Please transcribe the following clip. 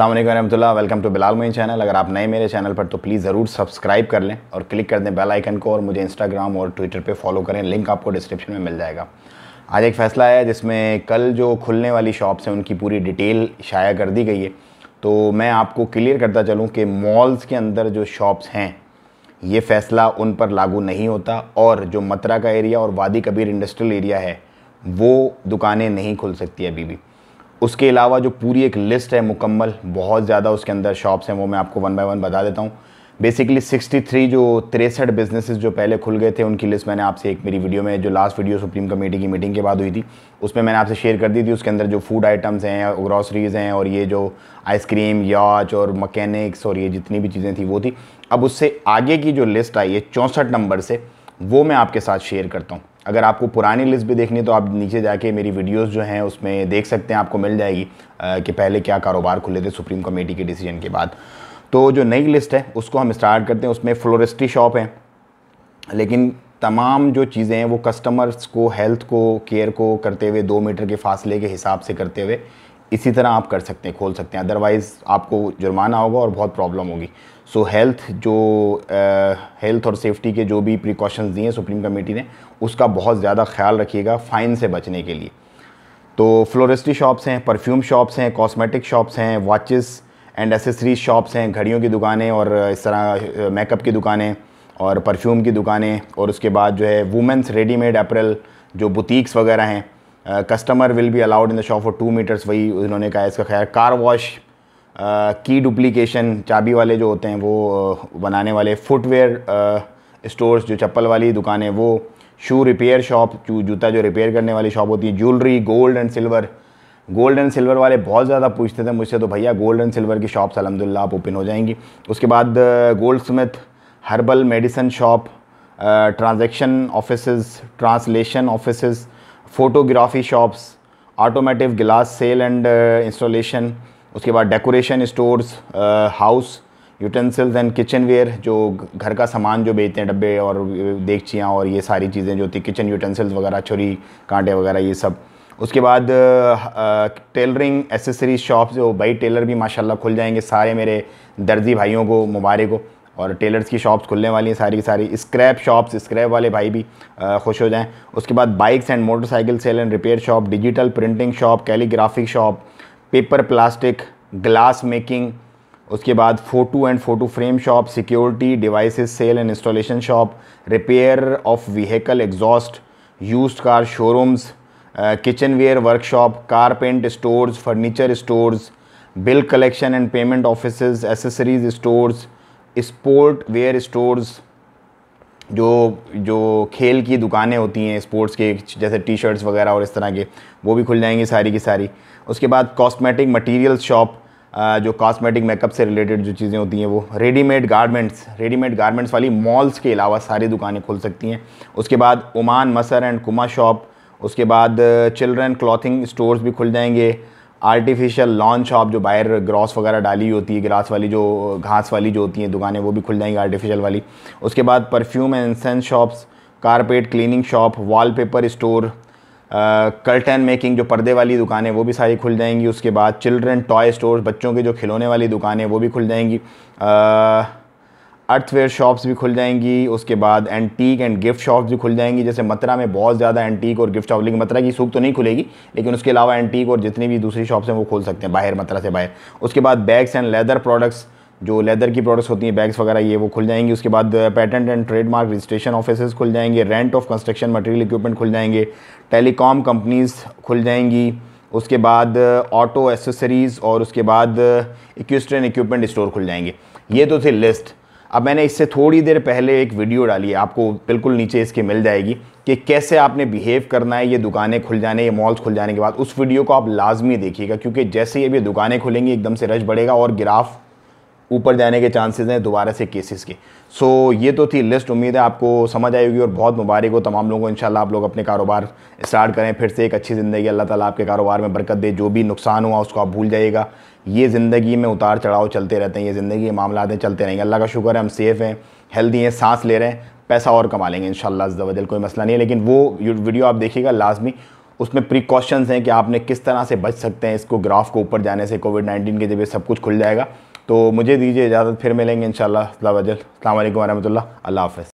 अल्लाह वरहमल्ला welcome to Bilal my channel अगर आप नए मेरे चैनल पर तो प्लीज़ ज़रूर सब्सक्राइब कर लें और क्लिक कर दें बेल आइकन को और मुझे इंस्टाग्राम और ट्विटर पे फॉलो करें लिंक आपको डिस्क्रिप्शन में मिल जाएगा आज एक फ़ैसला आया जिसमें कल जो खुलने वाली शॉप्स हैं उनकी पूरी डिटेल शाया कर दी गई है तो मैं आपको क्लियर करता चलूँ कि मॉल्स के अंदर जो शॉप्स हैं ये फ़ैसला उन पर लागू नहीं होता और जो मतरा का एरिया और वादी कबीर इंडस्ट्रियल एरिया है वो दुकानें नहीं खुल सकती अभी भी उसके अलावा जो पूरी एक लिस्ट है मुकम्मल बहुत ज़्यादा उसके अंदर शॉप्स हैं वो मैं आपको वन बाय वन बता देता हूँ बेसिकली 63 जो तिरसठ बिजनेसेस जो पहले खुल गए थे उनकी लिस्ट मैंने आपसे एक मेरी वीडियो में जो लास्ट वीडियो सुप्रीम कमेटी की मीटिंग के बाद हुई थी उसमें मैंने आपसे शेयर कर दी थी उसके अंदर जो फूड आइटम्स हैं ग्रॉसरीज़ हैं और ये जो आइसक्रीम याच और मकैनिक्स और ये जितनी भी चीज़ें थी वो थी अब उससे आगे की जो लिस्ट आई है चौंसठ नंबर से वो मैं आपके साथ शेयर करता हूँ अगर आपको पुरानी लिस्ट भी देखनी है तो आप नीचे जाके मेरी वीडियोस जो हैं उसमें देख सकते हैं आपको मिल जाएगी कि पहले क्या कारोबार खुले थे सुप्रीम कमेटी के डिसीजन के बाद तो जो नई लिस्ट है उसको हम स्टार्ट करते हैं उसमें फ्लोरिस्ट्री शॉप हैं लेकिन तमाम जो चीज़ें हैं वो कस्टमर्स को हेल्थ को केयर को करते हुए दो मीटर के फासले के हिसाब से करते हुए इसी तरह आप कर सकते हैं खोल सकते हैं अदरवाइज़ आपको जुर्माना होगा और बहुत प्रॉब्लम होगी सो so, हेल्थ जो हेल्थ और सेफ्टी के जो भी प्रिकॉशंस दिए हैं सुप्रीम कमेटी ने उसका बहुत ज़्यादा ख्याल रखिएगा फ़ाइन से बचने के लिए तो फ्लोरिस्टी शॉप्स हैं परफ्यूम शॉप्स हैं कॉस्मेटिक शॉप्स हैं वॉचेस एंड एसेसरीज शॉप्स हैं घड़ियों की दुकानें और इस तरह मेकअप की दुकानें और परफ्यूम की दुकानें और उसके बाद जो है वुमेंस रेडीमेड अप्रैल जो बुटीक्स वगैरह हैं customer will be allowed in the shop for two meters वही उन्होंने कहा इसका खैर कार वॉश की डुप्लीकेशन चाबी वाले जो होते हैं वो uh, बनाने वाले फुटवेयर स्टोर्स uh, जो चप्पल वाली दुकान है वो शू रिपेयर शॉप जूता जो रिपेयर करने वाली शॉप होती है jewellery gold and silver gold and silver वाले बहुत ज़्यादा पूछते थे मुझसे तो भैया गोल्ड एंड सिल्वर की शॉप्स अलहमदिल्ला आप ओपन हो जाएंगी उसके बाद goldsmith herbal medicine shop transaction office translation office photography shops automotive glass sale and installation उसके बाद decoration stores house utensils and kitchenware जो घर का सामान जो बेचते हैं डब्बे और uh, देखचियाँ और ये सारी चीज़ें जो होती किचन यूटेंसिल्स वगैरह छुरी कांटे वगैरह ये सब उसके बाद टेलरिंग एसेसरीज शॉप जो भाई टेलर भी माशाल्लाह खुल जाएंगे सारे मेरे दर्जी भाइयों को मुबारक हो और टेलर्स की शॉप्स खुलने वाली हैं सारी की सारी स्क्रैप शॉप्स स्क्रैप वाले भाई भी खुश हो जाएं उसके बाद bikes and motorcycle sale and repair shop digital printing shop calligraphic shop paper plastic glass making उसके बाद photo and photo frame shop security devices sale and installation shop repair of vehicle exhaust used car showrooms kitchenware workshop carpentry stores furniture stores bill collection and payment offices accessories stores sportswear stores जो जो खेल की दुकानें होती हैं sports के जैसे T shirts वगैरह और इस तरह के वो भी खुल जाएंगे सारी की सारी उसके बाद कॉस्मेटिक मटेरियल शॉप जो कॉस्मेटिक मेकअप से रिलेटेड जो चीज़ें होती हैं वो रेडीमेड गारमेंट्स रेडीमेड गारमेंट्स वाली मॉल्स के अलावा सारी दुकानें खुल सकती हैं उसके बाद ओमान मसर एंड कुमा शॉप उसके बाद चिल्ड्रन क्लॉथिंग स्टोर्स भी खुल जाएंगे आर्टिफिशियल लॉन शॉप जो बाहर ग्रॉस वगैरह डाली होती है ग्रास वाली जो घास वाली जो होती हैं दुकानें वो भी खुल जाएंगी आर्टिफिशियल वाली उसके बाद perfume and incense shops carpet cleaning shop wallpaper store curtain making जो पर्दे वाली दुकानें वो भी सारी खुल जाएंगी उसके बाद चिल्ड्रन टॉय स्टोर बच्चों के जो खिलौने वाली दुकानें वो भी खुल जाएंगी uh, अर्थवेयर शॉप्स भी खुल जाएंगी उसके बाद एंटीक एंड गिफ्ट शॉप्स भी खुल जाएंगी जैसे मथुरा में बहुत ज़्यादा एंटीक और गिफ्ट शॉप लेकिन मथुरा की सूख तो नहीं खुलेगी लेकिन उसके अलावा एंटीक और जितनी भी दूसरी शॉप्स हैं वो खोल सकते हैं बाहर मथुरा से बाहर उसके बाद बैग्स एंड लेदर प्रोडक्ट्स जो लेदर की प्रोडक्ट्स होती हैं बैग्स वगैरह ये वो खुल जाएंगी उसके बाद patent and trademark registration office खुल जाएंगे rent of construction material equipment खुल जाएंगे टेलीकॉम कंपनीज़ खुल जाएंगी उसके बाद ऑटो uh, एसेसरीज़ और उसके बाद इक्विस्ट्रेन इक्विपमेंट स्टोर खुल जाएंगे ये तो थी लिस्ट अब मैंने इससे थोड़ी देर पहले एक वीडियो डाली है आपको बिल्कुल नीचे इसके मिल जाएगी कि कैसे आपने बिहेव करना है ये दुकानें खुल जाने ये मॉल्स खुल जाने के बाद उस वीडियो को आप लाजमी देखिएगा क्योंकि जैसे ही अभी दुकानें खुलेंगी एकदम से रश बढ़ेगा और गिराफ ऊपर जाने के चांसेस हैं दोबारा से केसेस के सो so, ये तो थी लिस्ट उम्मीद है आपको समझ आई होगी और बहुत मुबारक हो तमाम लोगों को इंशाल्लाह आप लोग अपने कारोबार स्टार्ट करें फिर से एक अच्छी ज़िंदगी अल्लाह ताला आपके कारोबार में बरकत दे जो भी नुकसान हुआ उसको आप भूल जाइएगा ये ज़िंदगी में उतार चढ़ाव चलते रहते हैं ये ज़िंदगी मामला चलते रहेंगे अल्लाह का शुक्र है हम सेफ़ हैं हेल्दी हैं सांस ले रहे हैं पैसा और कमा लेंगे इन वजल कोई मसला नहीं है लेकिन वो वीडियो आप देखिएगा लाजमी उसमें प्रिकॉशंस हैं कि आपने किस तरह से बच सकते हैं इसको ग्राफ को ऊपर जाने से कोविड नाइन्टीन के जब सब कुछ खुल जाएगा तो मुझे दीजिए इजाज़त फिर मिलेंगे इन शाला वरहमल अल्लाह हाफ़